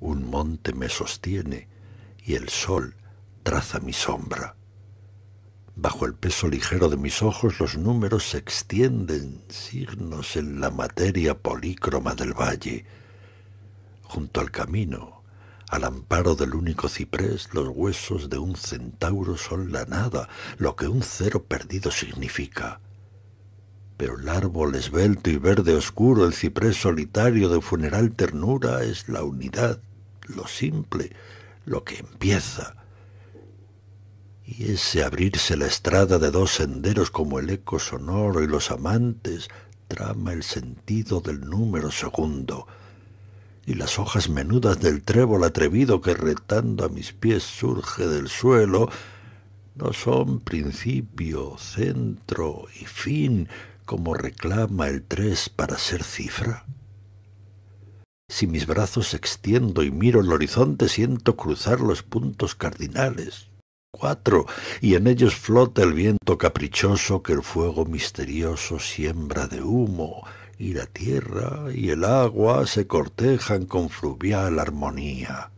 un monte me sostiene y el sol traza mi sombra. Bajo el peso ligero de mis ojos los números se extienden, signos en la materia polícroma del valle. Junto al camino, al amparo del único ciprés, los huesos de un centauro son la nada, lo que un cero perdido significa pero el árbol esbelto y verde oscuro, el ciprés solitario de funeral ternura, es la unidad lo simple, lo que empieza. Y ese abrirse la estrada de dos senderos como el eco sonoro y los amantes trama el sentido del número segundo, y las hojas menudas del trébol atrevido que retando a mis pies surge del suelo, no son principio, centro y fin como reclama el tres para ser cifra. Si mis brazos extiendo y miro el horizonte, siento cruzar los puntos cardinales. Cuatro, y en ellos flota el viento caprichoso que el fuego misterioso siembra de humo, y la tierra y el agua se cortejan con fluvial armonía.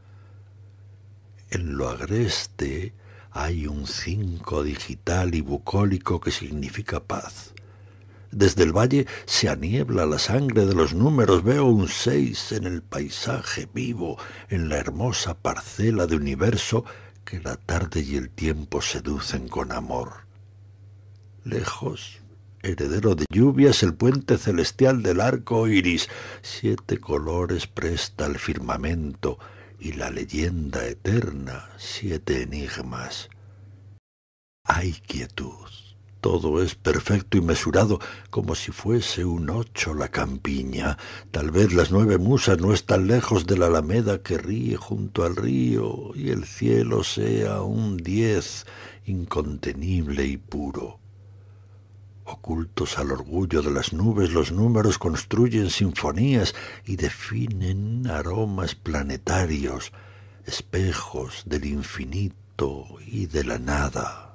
En lo agreste hay un cinco digital y bucólico que significa paz. Desde el valle se aniebla la sangre de los números. Veo un seis en el paisaje vivo, en la hermosa parcela de universo que la tarde y el tiempo seducen con amor. Lejos, heredero de lluvias, el puente celestial del arco iris. Siete colores presta el firmamento y la leyenda eterna, siete enigmas. Hay quietud. Todo es perfecto y mesurado, como si fuese un ocho la campiña. Tal vez las nueve musas no están lejos de la alameda que ríe junto al río y el cielo sea un diez incontenible y puro. Ocultos al orgullo de las nubes, los números construyen sinfonías y definen aromas planetarios, espejos del infinito y de la nada.